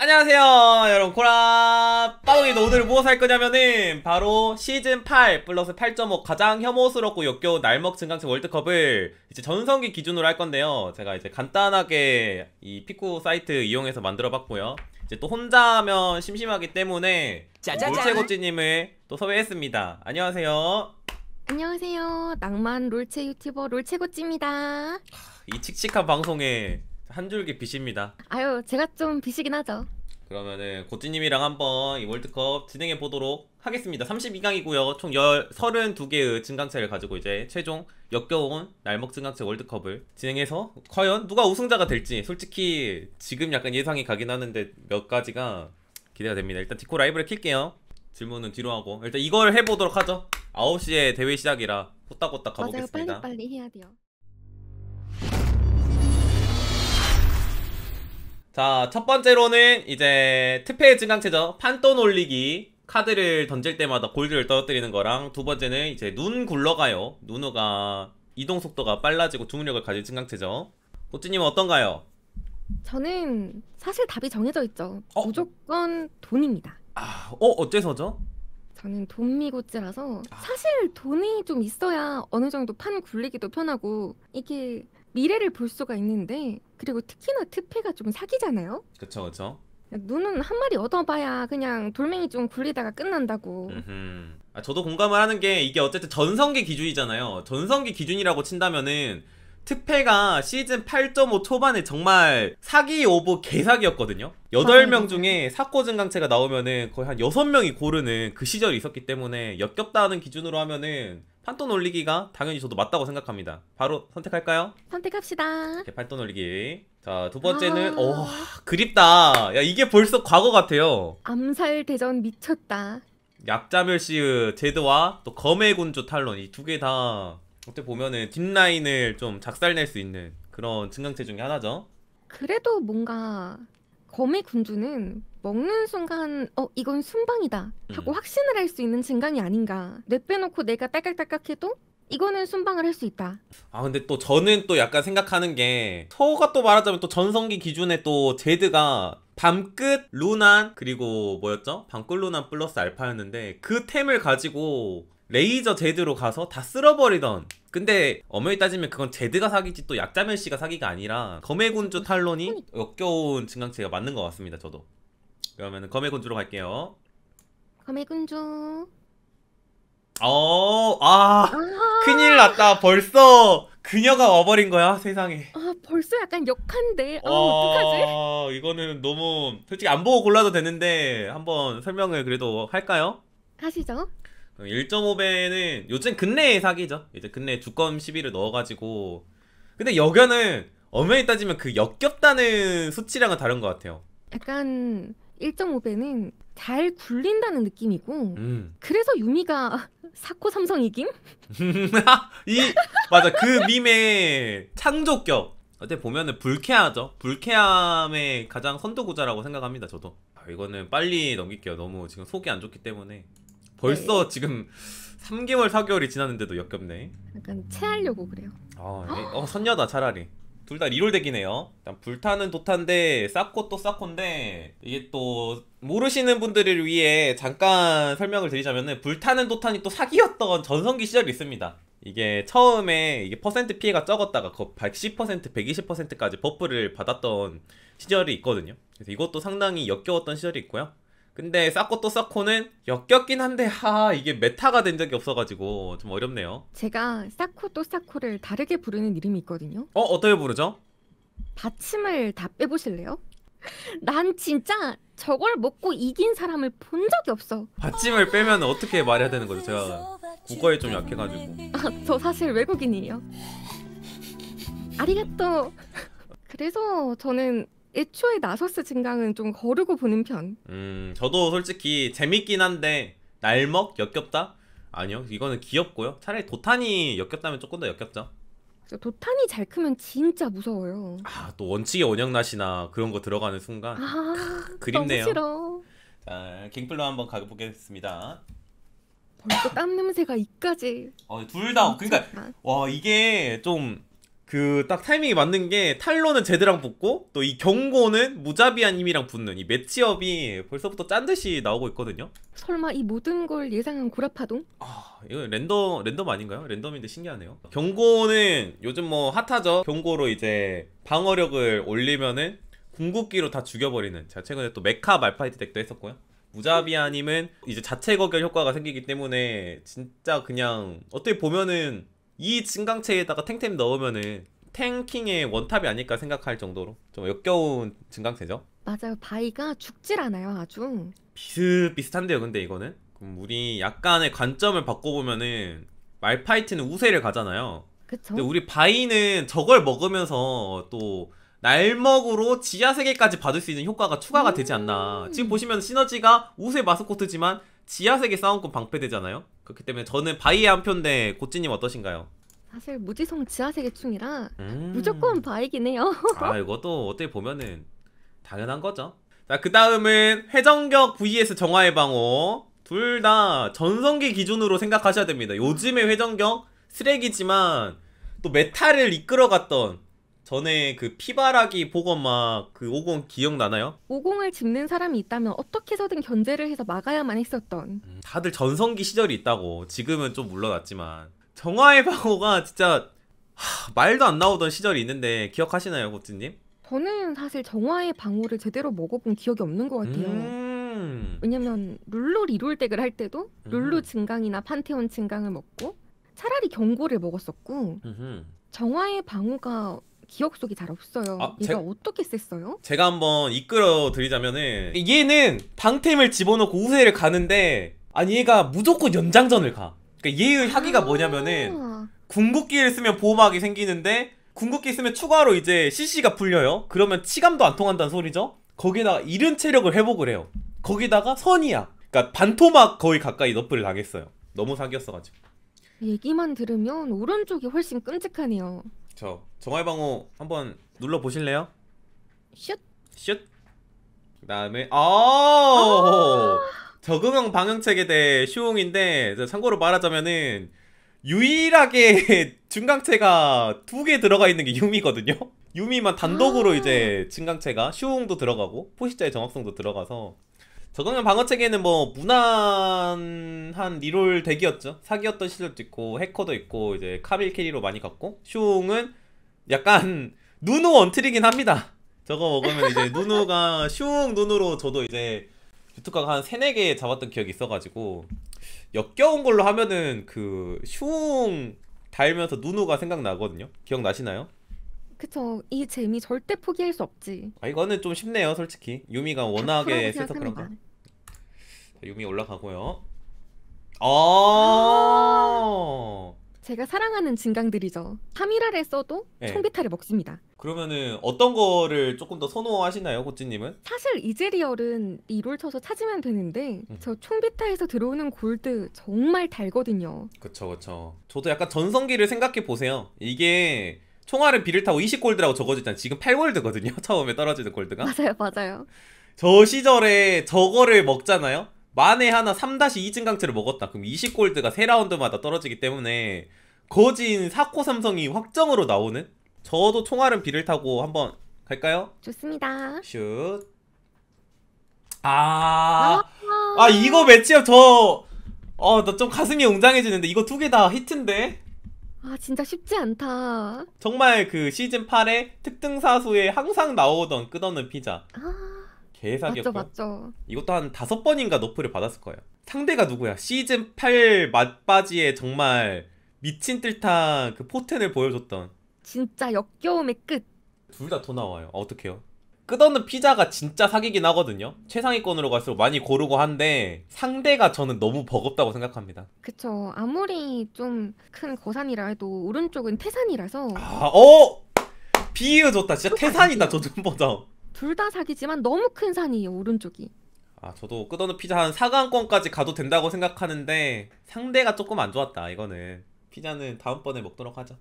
안녕하세요 여러분 코라 빠동이도 오늘 무엇할 거냐면은 바로 시즌 8 플러스 8.5 가장 혐오스럽고 역겨운 날먹 증강체 월드컵을 이제 전성기 기준으로 할 건데요 제가 이제 간단하게 이 피쿠 사이트 이용해서 만들어 봤고요 이제 또 혼자 하면 심심하기 때문에 롤체고찌님을 또 섭외했습니다 안녕하세요 안녕하세요 낭만 롤체 유튜버 롤체고찌입니다 이 칙칙한 방송에 한 줄기 빛입니다. 아유 제가 좀 빛이긴 하죠. 그러면은 고찌님이랑 한번 이 월드컵 진행해 보도록 하겠습니다. 32강이고요. 총1 32개의 증강체를 가지고 이제 최종 역겨운 날먹 증강체 월드컵을 진행해서 과연 누가 우승자가 될지 솔직히 지금 약간 예상이 가긴 하는데 몇 가지가 기대가 됩니다. 일단 디코 라이브를 킬게요. 질문은 뒤로 하고 일단 이걸 해보도록 하죠. 9시에 대회 시작이라 호딱호딱 가보겠습니다. 맞아요. 빨리빨리 해야 돼요. 자, 첫 번째로는 이제 특패의 증강체죠. 판돈 올리기. 카드를 던질 때마다 골드를 떨어뜨리는 거랑 두 번째는 이제 눈 굴러가요. 눈호가 이동 속도가 빨라지고 주문력을 가진 증강체죠. 호찌님은 어떤가요? 저는 사실 답이 정해져 있죠. 어? 무조건 돈입니다. 아, 어 어째서죠? 저는 돈미고찌라서 아. 사실 돈이 좀 있어야 어느 정도 판 굴리기도 편하고 이게 렇 미래를 볼 수가 있는데 그리고 특히나 트페가 좀 사기잖아요. 그쵸 그쵸. 눈은 한 마리 얻어봐야 그냥 돌멩이 좀 굴리다가 끝난다고. 아, 저도 공감을 하는 게 이게 어쨌든 전성기 기준이잖아요. 전성기 기준이라고 친다면은 특패가 시즌 8.5 초반에 정말 사기 오브 개사기였거든요. 8명 아, 중에 네. 사코 증강체가 나오면은 거의 한 6명이 고르는 그 시절이 있었기 때문에 역겹다는 기준으로 하면은 판돈 올리기가 당연히 저도 맞다고 생각합니다 바로 선택할까요? 선택합시다 이렇게 판돈 올리기 자두 번째는 아... 오 그립다 야 이게 벌써 과거 같아요 암살 대전 미쳤다 약자멸시의 제드와 또 검의 군주 탈론 이 두 개 다 어떻게 보면은 뒷라인을 좀 작살낼 수 있는 그런 증강체 중에 하나죠 그래도 뭔가 범의 군주는 먹는 순간 어 이건 순방이다 하고 음. 확신을 할 수 있는 증강이 아닌가 내빼놓고 내가 딸깍딸깍해도 이거는 순방을 할 수 있다 아 근데 또 저는 또 약간 생각하는 게 서호가 또 말하자면 또 전성기 기준에 또 제드가 밤끝 루난 그리고 뭐였죠? 밤끝 루난 플러스 알파였는데 그 템을 가지고 레이저 제드로 가서 다 쓸어버리던 근데 엄연히 따지면 그건 제드가 사기지 또약자멸씨가 사기가 아니라 검의군주 탈론이 음, 음. 역겨운 증강체가 맞는 것 같습니다 저도 그러면 검의군주로 갈게요 검의군주 어, 아, 아, 큰일 났다 벌써 그녀가 와버린 거야 세상에 아 벌써 약간 역한데 아, 아 어떡하지 이거는 너무 솔직히 안 보고 골라도 되는데 한번 설명을 그래도 할까요? 하시죠 1.5배는 요즘 근래의 사기죠. 이제 근래 주검 시비를 넣어가지고 근데 여견은 엄연히 따지면 그 역겹다는 수치랑은 다른 것 같아요. 약간 1.5배는 잘 굴린다는 느낌이고 음. 그래서 유미가 사코 삼성 이김? 이 맞아 그 밈의 창조격 어때 보면은 불쾌하죠 불쾌함의 가장 선두구자라고 생각합니다 저도 아, 이거는 빨리 넘길게요 너무 지금 속이 안 좋기 때문에 벌써 네. 지금 3개월 4개월이 지났는데도 역겹네. 약간 체하려고 그래요. 아, 예. 어 선녀다 차라리. 둘 다 리롤덱이네요. 일단 불타는 도탄데 싸코 또 싸코인데 이게 또 모르시는 분들을 위해 잠깐 설명을 드리자면은 불타는 도탄이 또 사기였던 전성기 시절이 있습니다. 이게 처음에 이게 퍼센트 피해가 적었다가 그 110%, 120%까지 버프를 받았던 시절이 있거든요. 그래서 이것도 상당히 역겨웠던 시절이 있고요. 근데 싸코 또 싸코는 역겹긴 한데 하 이게 메타가 된 적이 없어가지고 좀 어렵네요. 제가 싸코 또 싸코를 다르게 부르는 이름이 있거든요. 어 어떻게 부르죠? 받침을 다 빼보실래요? 난 진짜 저걸 먹고 이긴 사람을 본 적이 없어. 받침을 빼면 어떻게 말해야 되는 거죠? 제가 국어에 좀 약해가지고. 아, 저 사실 외국인이에요. 아리가또. 그래서 저는 애초에 나서스 증강은 좀 거르고 보는 편. 음, 저도 솔직히 재밌긴 한데 날먹 역겹다? 아니요, 이거는 귀엽고요. 차라리 도탄이 역겹다면 조금 더 역겹죠. 도탄이 잘 크면 진짜 무서워요. 아, 또 원칙의 원형낫이나 그런 거 들어가는 순간 아, 그립네요. 너무 싫어. 자, 갱플로 한번 가보겠습니다. 벌써 땀 냄새가 이까지. 어, 둘 다. 그러니까 와, 이게 좀 그딱 타이밍이 맞는 게 탈로는 제드랑 붙고 또 이 경고는 무자비한 힘이랑 붙는 이 매치업이 벌써부터 짠듯이 나오고 있거든요 설마 이 모든 걸 예상한 구라파동? 아 이거 랜덤 랜덤 아닌가요? 랜덤인데 신기하네요 경고는 요즘 뭐 핫하죠 경고로 이제 방어력을 올리면은 궁극기로 다 죽여버리는 제가 최근에 또 메카 말파이트 덱도 했었고요 무자비아님은 이제 자체 거결 효과가 생기기 때문에 진짜 그냥 어떻게 보면은 이 증강체에다가 탱템 넣으면은 탱킹의 원탑이 아닐까 생각할 정도로 좀 역겨운 증강체죠. 맞아요. 바이가 죽질 않아요, 아주. 비슷비슷한데요, 근데 이거는. 그럼 우리 약간의 관점을 바꿔보면은 말파이트는 우세를 가잖아요. 그쵸? 근데 우리 바이는 저걸 먹으면서 또 날먹으로 지하 세계까지 받을 수 있는 효과가 추가가 되지 않나. 지금 음. 보시면 시너지가 우세 마스코트지만 지하세계 싸움꾼 방패되잖아요 그렇기 그 때문에 저는 바이에 한표데 고찌님 어떠신가요? 사실 무지성 지하세계충이라 음. 무조건 바이긴 해요 아 이것도 어떻게 보면은 당연한 거죠 자그 다음은 회전격 vs 정화의 방어 둘 다 전성기 기준으로 생각하셔야 됩니다 요즘의 회전격 쓰레기지만 또 메탈을 이끌어갔던 전에 그 피바라기 복건 막 그 오공 기억나나요? 오공을 짚는 사람이 있다면 어떻게 해서든 견제를 해서 막아야만 했었던 음, 다들 전성기 시절이 있다고 지금은 좀 물러났지만 정화의 방어가 진짜 하, 말도 안 나오던 시절이 있는데 기억하시나요 고찌님? 저는 사실 정화의 방어를 제대로 먹어본 기억이 없는 것 같아요 음... 왜냐면 룰로 리롤덱을 할 때도 음. 룰로 증강이나 판테온 증강을 먹고 차라리 경고를 먹었었고 음흠. 정화의 방어가 기억 속이 잘 없어요. 아, 얘가 제... 어떻게 셌어요? 제가 한번 이끌어 드리자면은 얘는 방템을 집어넣고 우세를 가는데 아니 얘가 무조건 연장전을 가. 그러니까 얘의 학위가 아 뭐냐면은 궁극기를 쓰면 보호막이 생기는데 궁극기 쓰면 추가로 이제 CC가 풀려요. 그러면 치감도 안 통한다는 소리죠. 거기다가 잃은 체력을 회복을 해요. 거기다가 선이야. 그러니까 반토막 거의 가까이 너프를 당했어요. 너무 사기였어가지고. 얘기만 들으면 오른쪽이 훨씬 끔찍하네요. 저정활방어 한번 눌러 보실래요? 슛. 슛. 그다음에 아 적응형 방향책에 대해 슈옹인데 참고로 말하자면은 유일하게 증강체가 두 개 들어가 있는 게 유미거든요. 유미만 단독으로 아. 이제 증강체가 슈옹도 들어가고 포식자의 정확성도 들어가서 저강년 방어체계는 뭐 무난한 리롤 덱이었죠 사기였던 시절도 있고 해커도 있고 이제 카빌 캐리로 많이 갔고 슝은 약간 누누 원트리긴 합니다 저거 먹으면 이제 누누가 슝 누누로 저도 이제 유튜브가 한 3, 4개 잡았던 기억이 있어가지고 역겨운 걸로 하면은 그 슝 달면서 누누가 생각나거든요 기억나시나요? 그쵸 이 재미 절대 포기할 수 없지 아 이거는 좀 쉽네요 솔직히 유미가 워낙에 세서 그런가 유미 올라가고요. 어. 제가 사랑하는 진강들이죠. 3일 아래 써도 네. 총비타를 먹습니다. 그러면은 어떤 거를 조금 더 선호하시나요, 고찌님은? 사실 이즈리얼은 이롤 쳐서 찾으면 되는데 음. 저 총비타에서 들어오는 골드 정말 달거든요. 그쵸 그쵸. 저도 약간 전성기를 생각해 보세요. 이게 총알은 비를 타고 20골드라고 적어졌잖아요. 지금 8골드거든요. 처음에 떨어지는 골드가. 맞아요, 맞아요. 저 시절에 저거를 먹잖아요. 만에 하나 3-2 증강체를 먹었다 그럼 20골드가 3라운드마다 떨어지기 때문에 거진 4코 삼성이 확정으로 나오는 저도 총알은 비를 타고 한번 갈까요? 좋습니다 슛 아, 아, 아 이거 매치업 저, 어, 나 좀 가슴이 웅장해지는데 이거 두 개 다 히트인데? 아, 진짜 쉽지 않다. 정말 그 시즌 8에 특등사수에 항상 나오던 끝없는 피자. 아... 개사기였고 맞죠, 맞죠. 이것도 한 다섯 번인가 노프를 받았을 거예요 상대가 누구야 시즌 8 맞바지에 정말 미친 듯한 그 포텐을 보여줬던 진짜 역겨움의 끝둘 다 더 나와요 아, 어떡해요 끝없는 피자가 진짜 사기긴 하거든요 최상위권으로 갈수록 많이 고르고 한데 상대가 저는 너무 버겁다고 생각합니다 그쵸 아무리 좀 큰 거산이라 해도 오른쪽은 태산이라서 아 어! 비유 좋다 진짜 태산이다 저 좀 보자 둘다 사기지만 너무 큰 산이에요 오른쪽이. 아 저도 끝없는 피자 한 4강권까지 가도 된다고 생각하는데 상대가 조금 안 좋았다 이거는 피자는 다음번에 먹도록 하죠.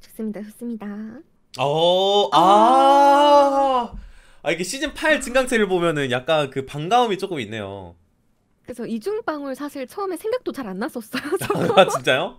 좋습니다 좋습니다. 어, 아, 아, 아 이게 시즌 8 증강체를 보면은 약간 그 반가움이 조금 있네요. 그래서 이중방울 사실 처음에 생각도 잘 안 났었어요. 아, 진짜요?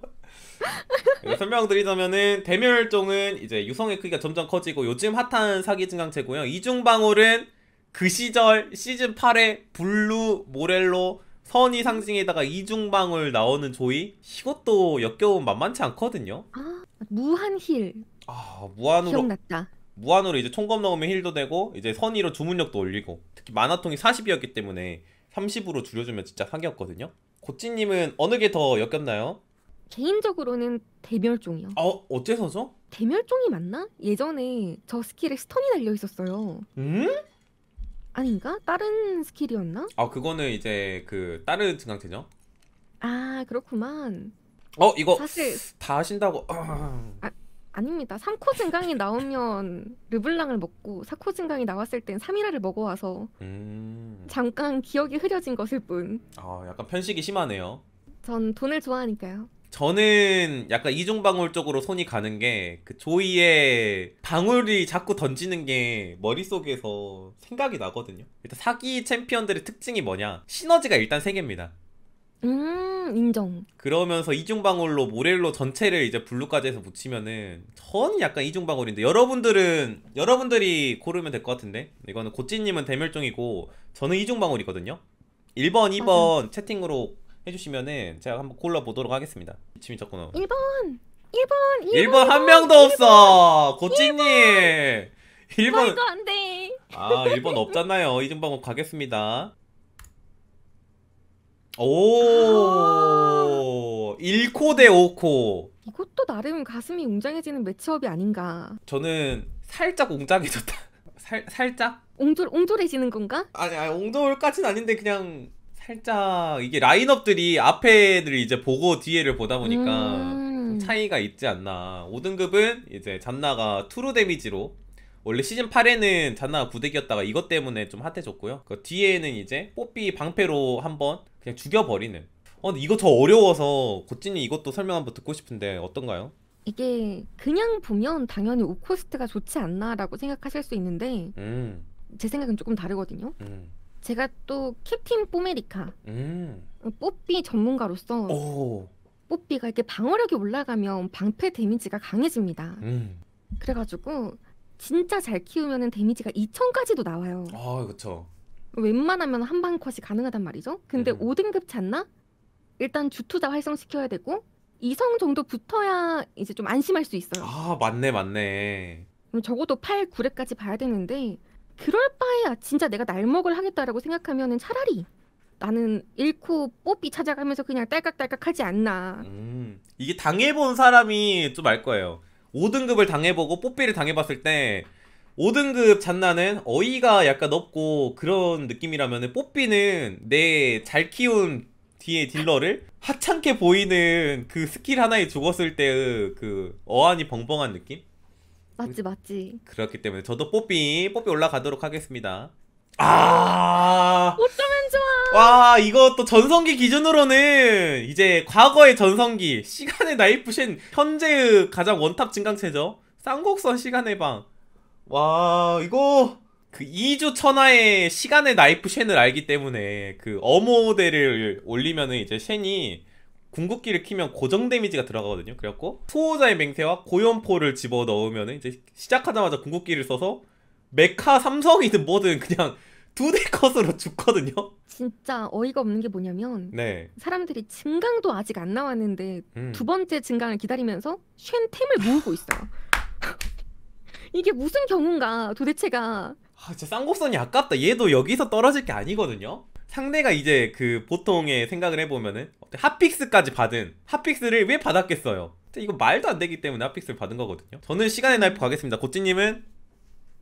설명드리자면은 대멸종은 이제 유성의 크기가 점점 커지고 요즘 핫한 사기 증강체고요. 이중방울은 그 시절 시즌 8에 블루 모렐로 선이 상징에다가 이중방울 나오는 조이 이것도 역겨운 만만치 않거든요. 아 무한 힐. 아 무한으로 기억났다. 무한으로 이제 총검 넣으면 힐도 되고 이제 선의로 주문력도 올리고 특히 만화통이 40이었기 때문에 30으로 줄여주면 진짜 사기였거든요. 고찌님은 어느 게 더 역겹나요? 개인적으로는 대멸종이요. 어, 아, 어째서죠? 대멸종이 맞나? 예전에 저 스킬에 스턴이 달려 있었어요. 음? 아닌가? 다른 스킬이었나? 아, 그거는 이제 그 다른 증강체죠. 아, 그렇구만. 어, 이거 사실 다 하신다고. 아, 아 아닙니다. 3코 증강이 나오면 르블랑을 먹고 4코 증강이 나왔을 땐 사미라를 먹어와서 음... 잠깐 기억이 흐려진 것일 뿐. 아, 약간 편식이 심하네요. 전 돈을 좋아하니까요. 저는 약간 이중방울 쪽으로 손이 가는 게 그 조이의 방울이 자꾸 던지는 게 머릿속에서 생각이 나거든요. 일단 사기 챔피언들의 특징이 뭐냐? 시너지가 일단 세 개입니다. 음, 인정. 그러면서 이중방울로 모렐로 전체를 이제 블루까지 해서 붙이면은 전 약간 이중방울인데 여러분들은 여러분들이 고르면 될 것 같은데 이거는 고찌님은 대멸종이고 저는 이중방울이거든요. 1번, 2번 아 채팅으로 해주시면은 제가 한번 골라보도록 하겠습니다 지민 적고는 1번! 1번! 1번! 1번 한 명도 1번, 없어! 고찌님! 1번! 말도 안 돼! 아 1번 없잖아요 이준방은 가겠습니다 오! 아 1코 대 5코 이것도 나름 가슴이 웅장해지는 매치업이 아닌가 저는 살짝 웅장해졌다 살, 살짝? 옹졸, 옹졸해지는 건가? 아니 아니 옹졸까진 아닌데 그냥 살짝 이게 라인업들이 앞에를 이제 보고 뒤에를 보다 보니까 음 차이가 있지 않나 5등급은 이제 잔나가 투루 데미지로 원래 시즌 8에는 잔나가 부대기였다가 이것 때문에 좀 핫해졌고요 그 뒤에는 이제 뽀삐 방패로 한번 그냥 죽여버리는 어 근데 이거 더 어려워서 고진이 이것도 설명 한번 듣고 싶은데 어떤가요? 이게 그냥 보면 당연히 오코스트가 좋지 않나라고 생각하실 수 있는데 음. 제 생각은 조금 다르거든요. 음. 제가 또 캡틴 뽀메리카 음. 뽀삐 전문가로서 오. 뽀삐가 이렇게 방어력이 올라가면 방패 데미지가 강해집니다. 음. 그래가지고 진짜 잘 키우면 데미지가 2천까지도 나와요. 아그렇 웬만하면 한방 컷이 가능하단 말이죠. 근데 음. 5등급 잤나? 일단 주투자 활성시켜야 되고 이성 정도 붙어야 이제 좀 안심할 수 있어요. 아 맞네 맞네. 그럼 적어도 8, 9회까지 봐야 되는데 그럴 바에야 진짜 내가 날먹을 하겠다라고 생각하면은 차라리 나는 잃고 뽀삐 찾아가면서 그냥 딸깍딸깍 하지 않나. 음, 이게 당해본 사람이 좀 알 거예요. 5등급을 당해보고 뽀삐를 당해봤을 때 5등급 잔나는 어이가 약간 없고 그런 느낌이라면 뽀삐는 내 잘 키운 뒤에 딜러를 하찮게 보이는 그 스킬 하나에 죽었을 때의 그 어안이 벙벙한 느낌? 맞지 그 맞지. 그렇기 때문에 저도 뽀삐 뽀삐 올라가도록 하겠습니다. 아 어쩌면 좋아. 와 이것도 전성기 기준으로는 이제 과거의 전성기 시간의 나이프신 현재의 가장 원탑 증강체죠. 쌍곡선 시간의 방. 와 이거 그 2주 천하의 시간의 나이프 쉔을 알기 때문에 그 어모대를 올리면은 이제 쉔이 궁극기를 키면 고정 데미지가 들어가거든요 그래갖고 수호자의 맹세와 고연포를 집어넣으면 이제 시작하자마자 궁극기를 써서 메카 삼성이든 뭐든 그냥 두 대 컷으로 죽거든요 진짜 어이가 없는 게 뭐냐면 네. 사람들이 증강도 아직 안 나왔는데 음. 두 번째 증강을 기다리면서 쉔템을 모으고 있어요 이게 무슨 경우인가 도대체가 아, 진짜 쌍곡선이 아깝다 얘도 여기서 떨어질 게 아니거든요 상대가 이제 그 보통의 생각을 해보면은 핫픽스까지 받은 핫픽스를 왜 받았겠어요? 이거 말도 안 되기 때문에 핫픽스를 받은 거거든요. 저는 시간의 나이프 가겠습니다. 고찌님은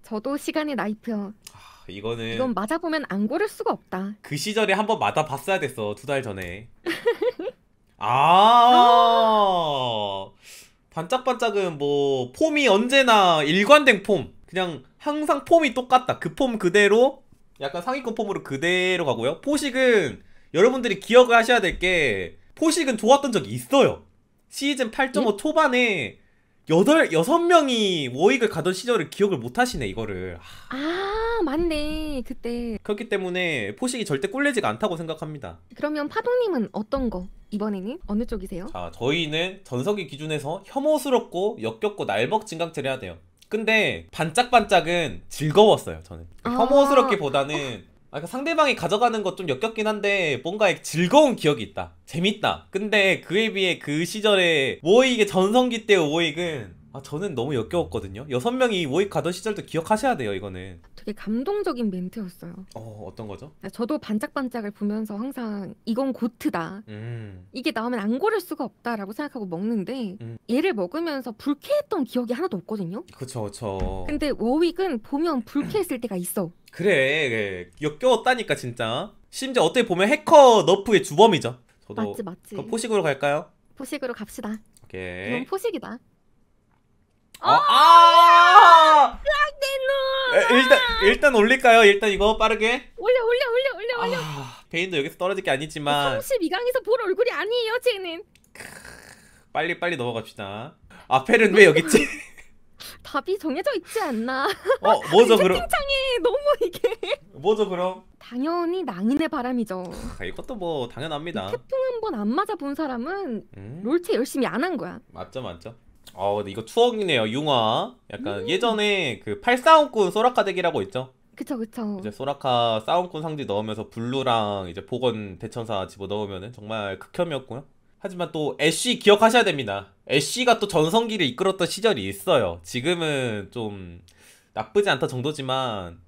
저도 시간의 나이프요. 아, 이거는 이건 맞아보면 안 고를 수가 없다. 그 시절에 한번 맞아봤어야 됐어 두 달 전에. 아 반짝반짝은 뭐 폼이 언제나 일관된 폼. 그냥 항상 폼이 똑같다. 그 폼 그대로 약간 상위권 폼으로 그대로 가고요. 포식은 여러분들이 기억을 하셔야 될 게 포식은 좋았던 적이 있어요. 시즌 8.5 응? 예? 초반에 8, 6명이 워익을 가던 시절을 기억을 못하시네 이거를 아 맞네 그때 그렇기 때문에 포식이 절대 꿀리지가 않다고 생각합니다 그러면 파동님은 어떤 거 이번에는 어느 쪽이세요? 자 저희는 전석이 기준에서 혐오스럽고 역겹고 날벅 진강체를 해야 돼요 근데 반짝반짝은 즐거웠어요 저는 아 혐오스럽기보다는 아, 그러니까 상대방이 가져가는 것 좀 역겹긴 한데 뭔가 즐거운 기억이 있다 재밌다 근데 그에 비해 그 시절에 모이게 전성기 때모익은 아 저는 너무 역겨웠거든요. 여섯 명이 모익 가던 시절도 기억하셔야 돼요. 이거는 되게 감동적인 멘트였어요. 어 어떤 거죠? 아, 저도 반짝반짝을 보면서 항상 이건 고트다. 음. 이게 나오면 안 고를 수가 없다라고 생각하고 먹는데 음. 얘를 먹으면서 불쾌했던 기억이 하나도 없거든요. 그쵸 그쵸. 근데 워윅은 보면 불쾌했을 때가 있어. 그래 그래. 역겨웠다니까 진짜. 심지어 어떻게 보면 해커 너프의 주범이죠. 저도 맞지 맞지. 포식으로 갈까요? 포식으로 갑시다. 오케이. 이건 포식이다. 어, 어, 아! 아! 네, 일단 일단 올릴까요? 일단 이거 빠르게. 올려 올려 올려 올려 올려. 베인도 아, 여기서 떨어질 게 아니지만. 32강에서 어, 볼 얼굴이 아니에요, 쟤는. 빨리 빨리 넘어갑시다. 아펠은 왜 여기 있지? 답이 정해져 있지 않나? 어, 뭐죠 그럼? 채팅창에 너무 이게. 뭐죠 그럼? 당연히 낭인의 바람이죠. 아, 이것도 뭐 당연합니다. 태풍 한번 안 맞아 본 사람은 음? 롤체 열심히 안 한 거야. 맞죠 맞죠. 어 근데 이거 추억이네요 융화 약간 음. 예전에 그 팔싸움꾼 소라카 덱이라고 있죠 그쵸 그쵸 이제 소라카 싸움꾼 상지 넣으면서 블루랑 이제 복원 대천사 집어 넣으면 정말 극혐이었고요 하지만 또 애쉬 기억하셔야 됩니다 애쉬가 또 전성기를 이끌었던 시절이 있어요 지금은 좀 나쁘지 않다 정도지만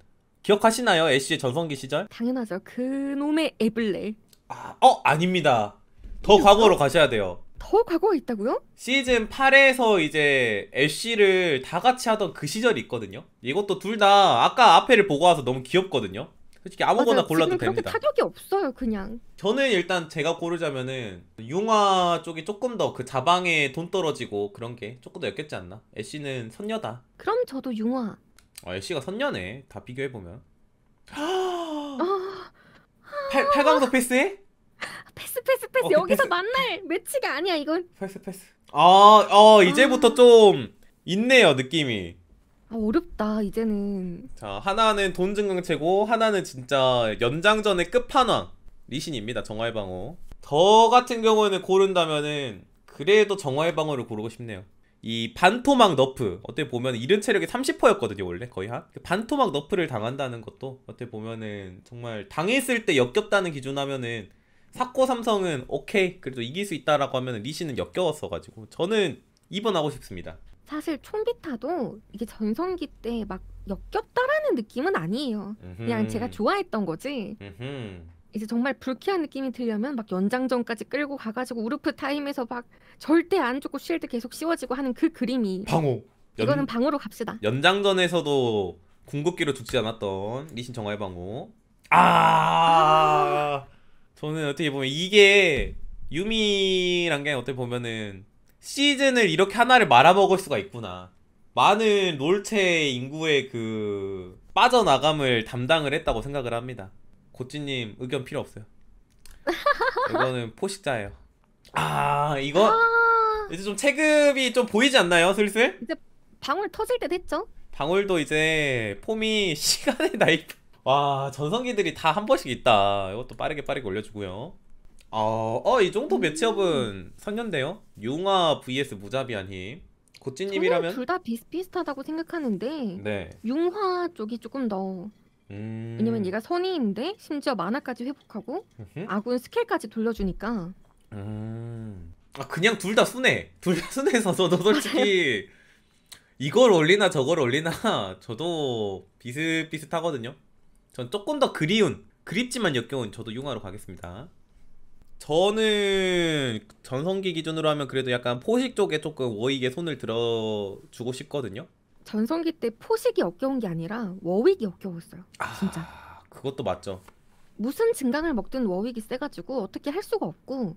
기억하시나요 애쉬의 전성기 시절? 당연하죠 그놈의 에블레 아, 어 아닙니다 더 과거로 가셔야 돼요 더 과거가 있다고요? 시즌 8에서 이제 애쉬를 다 같이 하던 그 시절이 있거든요. 이것도 둘 다 아까 앞에를 보고 와서 너무 귀엽거든요. 솔직히 아무거나 맞아요. 골라도 지금 됩니다. 타격이 없어요, 그냥. 저는 일단 제가 고르자면은 융화 쪽이 조금 더 그 자방에 돈 떨어지고 그런 게 조금 더 였겠지 않나? 애쉬는 선녀다. 그럼 저도 융화. 아, 애쉬가 선녀네. 다 비교해 보면. 아. 팔, 팔강석 패스해? 패스 패스 패스 오 어, 여기서 패스. 만날 매치가 아니야 이건 패스 패스 아, 어, 아. 이제부터 아. 좀 있네요 느낌이 아, 어렵다 이제는 자 하나는 돈증강체고 하나는 진짜 연장전의 끝판왕 리신입니다 정화의 방어 저 같은 경우에는 고른다면은 그래도 정화의 방어를 고르고 싶네요 이 반토막 너프 어떻게 보면 이른 체력이 30%였거든요 원래 거의 한 그 반토막 너프를 당한다는 것도 어떻게 보면은 정말 당했을 때 역겹다는 기준 하면은 사코 삼성은 오케이 그래도 이길 수 있다라고 하면 리시는 역겨웠어가지고 저는 2번 하고 싶습니다. 사실 총비타도 이게 전성기 때 막 역겹다라는 느낌은 아니에요. 음흠. 그냥 제가 좋아했던 거지. 음흠. 이제 정말 불쾌한 느낌이 들려면 막 연장전까지 끌고 가가지고 우르프 타임에서 막 절대 안 죽고 쉴드 계속 씌워지고 하는 그 그림이 방어. 연... 이거는 방어로 갑시다. 연장전에서도 궁극기로 죽지 않았던 리신 정화의 방어. 아. 아... 저는 어떻게 보면 이게 유미란 게 어떻게 보면은 시즌을 이렇게 하나를 말아먹을 수가 있구나. 많은 롤체 인구의 그 빠져나감을 담당을 했다고 생각을 합니다. 고찌님 의견 필요 없어요. 이거는 포식자예요. 아 이거 아. 이제 좀 체급이 좀 보이지 않나요 슬슬? 이제 방울 터질 때 됐죠? 방울도 이제 폼이 시간의 나이 와 전성기들이 다 한 번씩 있다 이것도 빠르게 빠르게 올려주고요 어, 어, 정도 음. 매치업은 선년대요 융화 vs 무자비한 힘 고찌님이라면 둘 다 비슷비슷하다고 생각하는데 네 융화 쪽이 조금 더 음... 왜냐면 얘가 선의인데 심지어 만화까지 회복하고 으흠. 아군 스킬까지 돌려주니까 음... 아 그냥 둘 다 순해 둘다 순해서 저도 솔직히 이걸 올리나 저걸 올리나 저도 비슷비슷하거든요 전 조금 더 그리운 그립지만 역겨운 저도 융화로 가겠습니다 저는 전성기 기준으로 하면 그래도 약간 포식 쪽에 조금 워익에 손을 들어주고 싶거든요 전성기 때 포식이 역겨운 게 아니라 워윅이 역겨웠어요. 아, 진짜. 그것도 맞죠. 무슨 증강을 먹든 워윅이 세가지고 어떻게 할 수가 없고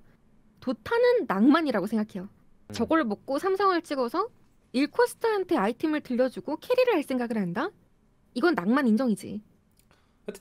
도타는 낭만이라고 생각해요. 음. 저걸 먹고 삼성을 찍어서 일코스트한테 아이템을 들려주고 캐리를 할 생각을 한다? 이건 낭만 인정이지.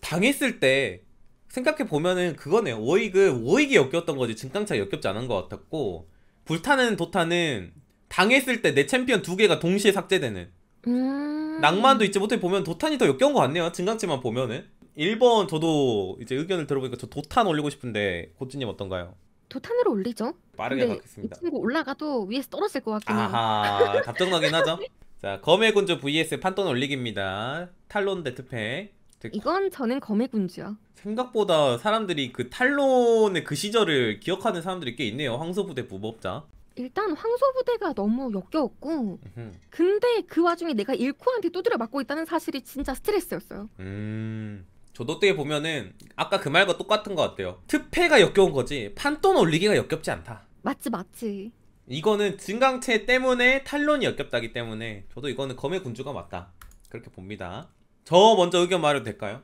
당했을 때 생각해 보면은 그거네요. 오익은 오익이 역겹던 거지 증강차 역겹지 않은 것 같았고 불타는 도타는 당했을 때 내 챔피언 두 개가 동시에 삭제되는 음... 낭만도 잊지 못해 보면 도탄이 더 역겨운 것 같네요. 증강체만 보면은 1번 저도 이제 의견을 들어보니까 저 도탄 올리고 싶은데 고주님 어떤가요? 도탄으로 올리죠. 빠르게 받겠습니다. 이 친구 올라가도 위에서 떨어질 것 같긴 해요. 아하 답정나긴 하죠. 자 검의 군주 vs 판돈 올리기입니다. 탈론 데트팩 네, 그 이건 저는 검의 군주요. 생각보다 사람들이 그 탈론의 그 시절을 기억하는 사람들이 꽤 있네요. 황소부대 부법자. 일단 황소부대가 너무 역겨웠고 으흠. 근데 그 와중에 내가 일코한테 두드려 맞고 있다는 사실이 진짜 스트레스였어요. 음... 저도 때 보면은 아까 그 말과 똑같은 것 같아요. 특패가 역겨운 거지 판돈 올리기가 역겹지 않다. 맞지 맞지. 이거는 증강체 때문에 탈론이 역겹다기 때문에 저도 이거는 검의 군주가 맞다. 그렇게 봅니다. 저 먼저 의견 말해도 될까요?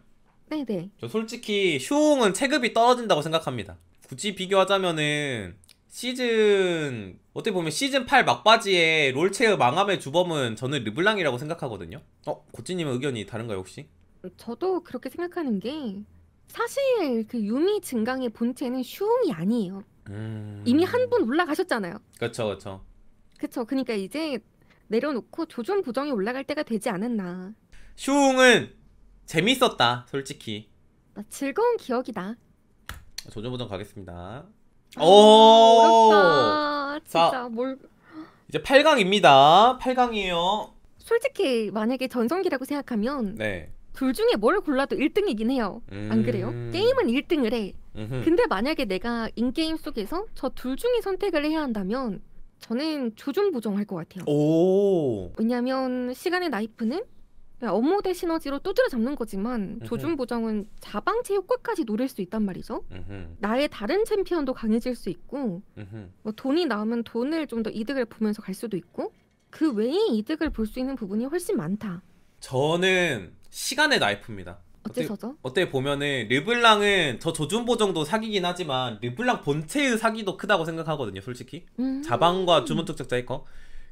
네네. 저 솔직히 슈은 체급이 떨어진다고 생각합니다. 굳이 비교하자면은 시즌 어떻게 보면 시즌 8 막바지에 롤체의 망함의 주범은 저는 르블랑이라고 생각하거든요. 어, 고찌님의 의견이 다른가요 혹시? 저도 그렇게 생각하는 게 사실 그 유미 증강의 본체는 슈이 아니에요. 음... 이미 한 분 올라가셨잖아요. 그렇죠, 그렇죠. 그렇죠. 그러니까 이제 내려놓고 조준 부정이 올라갈 때가 되지 않았나. 슈웅은 재밌었다 솔직히 즐거운 기억이다 조전보전 가겠습니다 아, 오 어렵다 진짜 자, 뭘 이제 8강입니다 8강이에요 솔직히 만약에 전성기라고 생각하면 네. 둘 중에 뭘 골라도 1등이긴 해요 음... 안 그래요? 게임은 1등을 해 음흠. 근데 만약에 내가 인게임 속에서 저 둘 중에 선택을 해야 한다면 저는 조준보정할 것 같아요. 오. 왜냐면 시간의 나이프는 네, 업무대 시너지로 또들어 잡는 거지만 조준 보정은 자방체 효과까지 노릴 수 있단 말이죠. 으흠. 나의 다른 챔피언도 강해질 수 있고 뭐 돈이 나오면 돈을 좀 더 이득을 보면서 갈 수도 있고 그외에 이득을 볼 수 있는 부분이 훨씬 많다. 저는 시간의 나이프입니다. 어때서죠? 어때 보면은 르블랑은 저 조준 보정도 사기긴 하지만 르블랑 본체의 사기도 크다고 생각하거든요, 솔직히. 음. 자방과 주문 특적자 이거.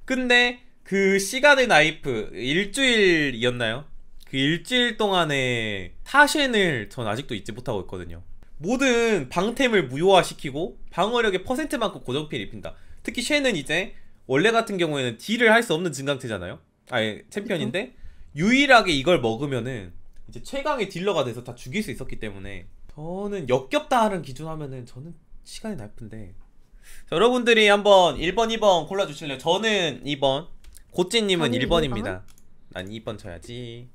근데 그 시간의 나이프 일주일이었나요? 그 일주일 동안의 타쉔을 전 아직도 잊지 못하고 있거든요. 모든 방템을 무효화시키고 방어력의 퍼센트만큼 고정피를 입힌다. 특히 쉐는 이제 원래 같은 경우에는 딜을 할 수 없는 증강체잖아요. 아예 챔피언인데 유일하게 이걸 먹으면은 이제 최강의 딜러가 돼서 다 죽일 수 있었기 때문에 저는 역겹다 하는 기준 하면은 저는 시간이 나쁜데 자, 여러분들이 한번 1번, 2번 골라주실래요? 저는 2번 고찌님은 1번입니다. 난 2번 쳐야지.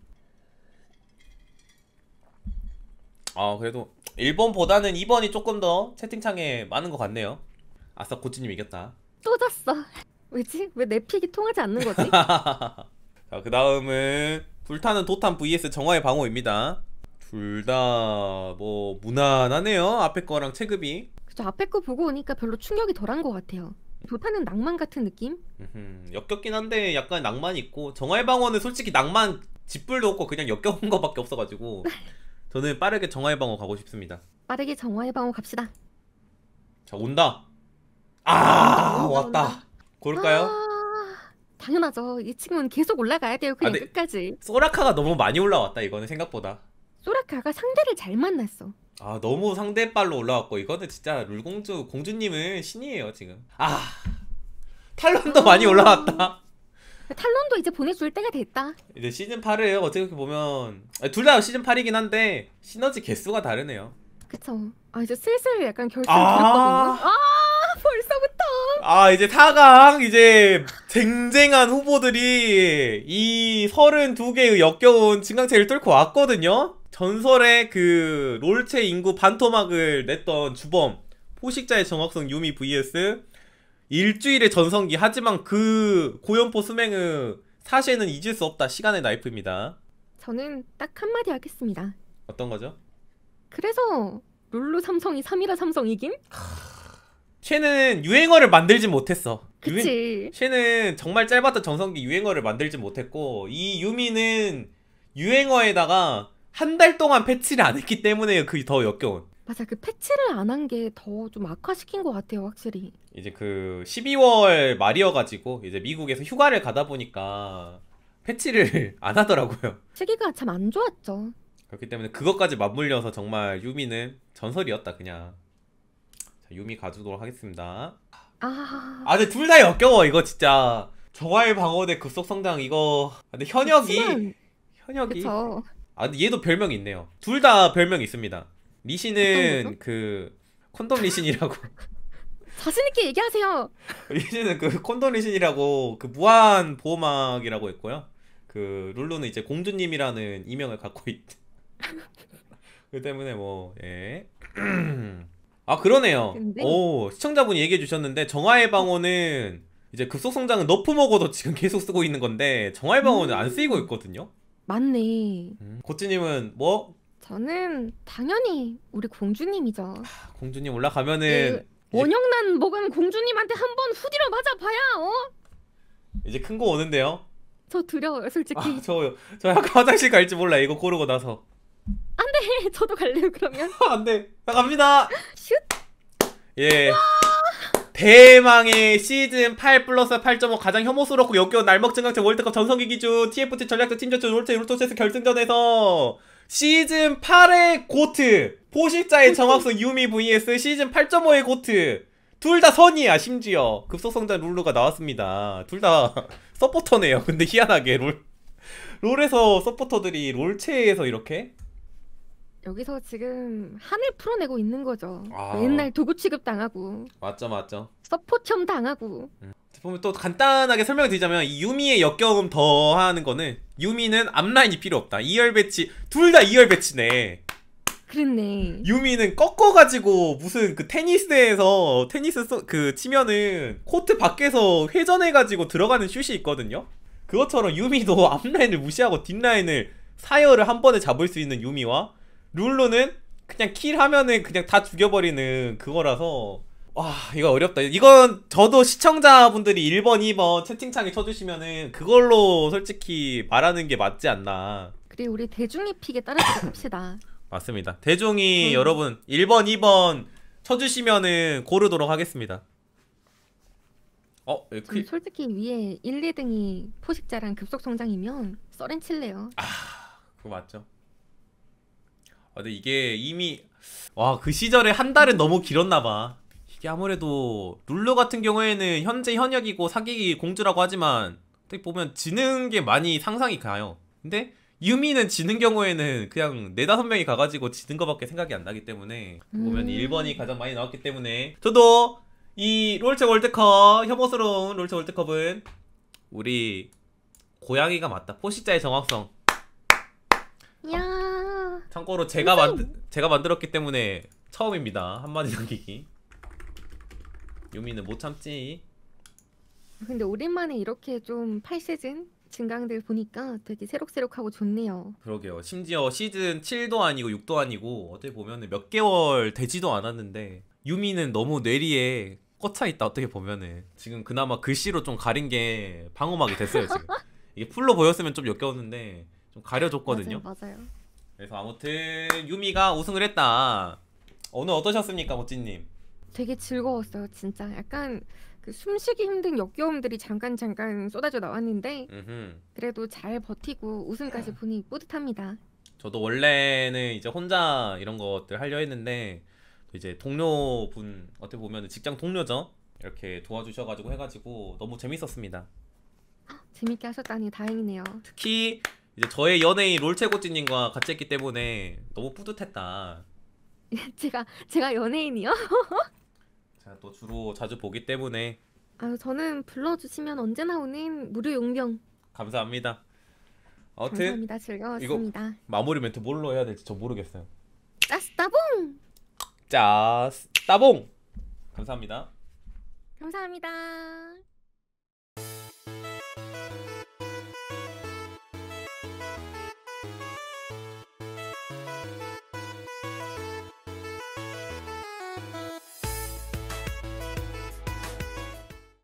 아 그래도 1번보다는 2번이 조금 더 채팅창에 많은 것 같네요. 아싸 고찌님 이겼다. 또 졌어. 왜지? 왜 내 픽이 통하지 않는 거지? 자, 그 다음은 불타는 도탄 vs 정화의 방어입니다. 둘 다 뭐 무난하네요. 앞에 거랑 체급이. 그죠 앞에 거 보고 오니까 별로 충격이 덜한 것 같아요. 좋다는 낭만 같은 느낌? 음흠, 역겹긴 한데 약간 낭만 있고 정화의방어는 솔직히 낭만 짓불도 없고 그냥 역겨운 것밖에 없어가지고 저는 빠르게 정화의방어 가고 싶습니다 빠르게 정화의방어 갑시다 자 온다 아, 아 온다, 왔다 다 고를까요? 아, 당연하죠 이 친구는 계속 올라가야 돼요 그냥 아, 끝까지 소라카가 너무 많이 올라왔다 이거는 생각보다 소라카가 상대를 잘 만났어 아 너무 상대발로 올라왔고 이거는 진짜 룰공주 공주님은 신이에요 지금 아 탈론도 아 많이 올라왔다 탈론도 이제 보내줄 때가 됐다 이제 시즌 8을 어떻게 보면 아, 둘다 시즌 8이긴 한데 시너지 개수가 다르네요 그쵸 아 이제 슬슬 약간 결승 아 들었거든요 아 벌써부터. 아, 이제 4강, 이제 쟁쟁한 후보들이 이 32개의 역겨운 증강체를 뚫고 왔거든요? 전설의 그 롤체 인구 반토막을 냈던 주범, 포식자의 정확성 유미 vs 일주일의 전성기, 하지만 그 고연포 수맹의 사실은 잊을 수 없다 시간의 나이프입니다. 저는 딱 한마디 하겠습니다. 어떤 거죠? 그래서 룰루 삼성이 3이라 삼성 이김? 쉐는 유행어를 만들지 못했어. 그치. 쉐는 정말 짧았던 정성기 유행어를 만들지 못했고 이 유미는 유행어에다가 한 달 동안 패치를 안 했기 때문에 그게더 역겨운. 맞아 그 패치를 안 한 게 더 좀 악화시킨 것 같아요 확실히. 이제 그 12월 말이어가지고 이제 미국에서 휴가를 가다 보니까 패치를 안 하더라고요. 시기가 참 안 좋았죠. 그렇기 때문에 그것까지 맞물려서 정말 유미는 전설이었다 그냥. 유미 가주도록 하겠습니다 아, 아 근데 둘 다 역겨워 이거 진짜 저할 방어대 급속 성장 이거 아, 근데 현역이 그치만... 현역이 그쵸. 아 근데 얘도 별명이 있네요 둘 다 별명이 있습니다 리신은 그 콘돔 리신이라고 자신있게 얘기하세요 리신은 그 콘돔 리신이라고 그 무한 보호막이라고 했고요 그 룰루는 이제 공주님이라는 이명을 갖고 있. 그 때문에 뭐 예. 아 그러네요 근데? 오 시청자분이 얘기해 주셨는데 정화의 방어는 이제 급속 성장은 너프 먹어도 지금 계속 쓰고 있는 건데 정화의 방어는 음. 안 쓰이고 있거든요 맞네 음. 고찌님은 뭐? 저는 당연히 우리 공주님이죠 하, 공주님 올라가면은 그, 원영난 먹은 공주님한테 한 번 후디로 맞아봐야 어? 이제 큰 거 오는데요 저 두려워요 솔직히 아, 저, 저 약간 화장실 갈지 몰라 이거 고르고 나서 저도 갈래요 그러면. 안돼 갑니다. 슛. 예. 대망의 시즌 8 플러스 8.5 가장 혐오스럽고 역겨운 날먹증강체 월드컵 전성기 기준 TFT 전략적 팀전투 롤체 롤토체스 결승전에서 시즌 8의 고트 포식자의 정확성 유미 vs 시즌 8.5의 고트 둘 다 선이야 심지어 급속성장 룰루가 나왔습니다 둘 다 서포터네요 근데 희한하게 롤 롤에서 서포터들이 롤체에서 이렇게 여기서 지금 한을 풀어내고 있는 거죠. 아. 맨날 도구 취급당하고 맞죠, 맞죠. 서포첨 당하고 보면 음. 또 간단하게 설명을 드리자면 이 유미의 역겨움 더하는 거는 유미는 앞라인이 필요 없다. 2열 배치 둘 다 2열 배치네. 그랬네. 유미는 꺾어가지고 무슨 그 테니스에서 테니스 쏘- 그 치면은 코트 밖에서 회전해가지고 들어가는 슛이 있거든요. 그것처럼 유미도 앞라인을 무시하고 뒷라인을 사열을 한 번에 잡을 수 있는 유미와 룰로는 그냥 킬하면은 그냥 다 죽여버리는 그거라서 와 이거 어렵다 이건 저도 시청자분들이 1번 2번 채팅창에 쳐주시면은 그걸로 솔직히 말하는 게 맞지 않나 그리고 우리 대중이 픽에 따라서 합시다 맞습니다 대중이 음. 여러분 1번 2번 쳐주시면은 고르도록 하겠습니다 어, 그... 솔직히 위에 1, 2등이 포식자랑 급속성장이면 썰렌 칠래요 아 그거 맞죠 아, 근데 이게 이미 와 그 시절에 한 달은 너무 길었나봐 이게 아무래도 룰러 같은 경우에는 현재 현역이고 사기기 공주라고 하지만 어떻게 보면 지는 게 많이 상상이 가요 근데 유미는 지는 경우에는 그냥 네다섯 명이 가가지고 지는 것밖에 생각이 안 나기 때문에 음. 보면 1번이 가장 많이 나왔기 때문에 저도 이 롤체 월드컵 혐오스러운 롤체 월드컵은 우리 고양이가 맞다 포시자의 정확성 참고로 제가 만 제가 만들었기 때문에 처음입니다. 한마디 남기기. 유미는 못 참지. 근데 오랜만에 이렇게 좀 팔세즌 증강들 보니까 되게 새록새록하고 좋네요. 그러게요. 심지어 시즌 7도 아니고 6도 아니고 어떻게 보면 몇 개월 되지도 않았는데 유미는 너무 뇌리에 꽂혀 있다 어떻게 보면은 지금 그나마 글씨로 좀 가린 게 방어막이 됐어요 지금 이게 풀로 보였으면 좀 역겨웠는데 좀 가려줬거든요. 맞아요. 맞아요. 그래서 아무튼 유미가 우승을 했다. 오늘 어떠셨습니까, 모찌님? 되게 즐거웠어요, 진짜. 약간 그 숨쉬기 힘든 역겨움들이 잠깐 잠깐 쏟아져 나왔는데 그래도 잘 버티고 우승까지 보니 뿌듯합니다. 저도 원래는 이제 혼자 이런 것들 하려 했는데 이제 동료분 어떻게 보면 직장 동료죠 이렇게 도와주셔가지고 해가지고 너무 재밌었습니다. 아, 재밌게 하셨다니 다행이네요. 특히 이제 저의 연예인 롤체고찌님과 같이 했기 때문에 너무 뿌듯했다. 제가 제가 연예인이요? 제가 또 주로 자주 보기 때문에. 아 저는 불러주시면 언제나 오는 무료 용병. 감사합니다. 아무튼 감사합니다. 즐거웠습니다. 이거 마무리 멘트 뭘로 해야 될지 저 모르겠어요. 짜스따봉. 짜스따봉. 감사합니다. 감사합니다.